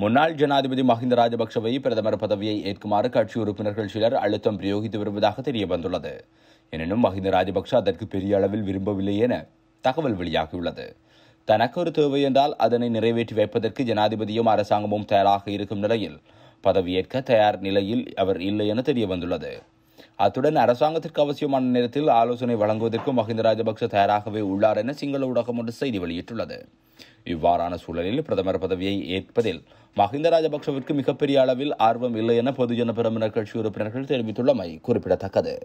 முன்னாள் ஜனாதிபதி மஹிந்த ராஜபக்சவை பிரதமர் பதவியை ஏற்குமாறு கட்சி உறுப்பினர்கள் சிலர் அழுத்தம் பிரயோகித்து வருவதாக தெரிய வந்துள்ளது எனினும் மஹிந்த ராஜபக்ச அதற்கு பெரிய அளவில் விரும்பவில்லை என தகவல் வெளியாகியுள்ளது தனக்கு ஒரு தேவை என்றால் அதனை நிறைவேற்றி வைப்பதற்கு ஜனாதிபதியும் அரசாங்கமும் தயாராக இருக்கும் நிலையில் பதவியேற்க தயார் நிலையில் அவர் இல்லை என தெரிய வந்துள்ளது அத்துடன் அரசாங்கத்திற்கு அவசியமான நேரத்தில் ஆலோசனை வழங்குவதற்கும் மஹிந்த ராஜபக்ச தயாராகவே உள்ளார் என சிங்கள ஊடகம் ஒன்று செய்தி வெளியிட்டுள்ளது இவ்வாறான சூழலில் பிரதமர் பதவியை ஏற்பதில் மஹிந்த ராஜபக்சவிற்கு மிகப்பெரிய அளவில் ஆர்வம் இல்லை என பொதுஜன பெருமினர் கட்சி உறுப்பினர்கள் தெரிவித்துள்ளமை குறிப்பிடத்தக்கது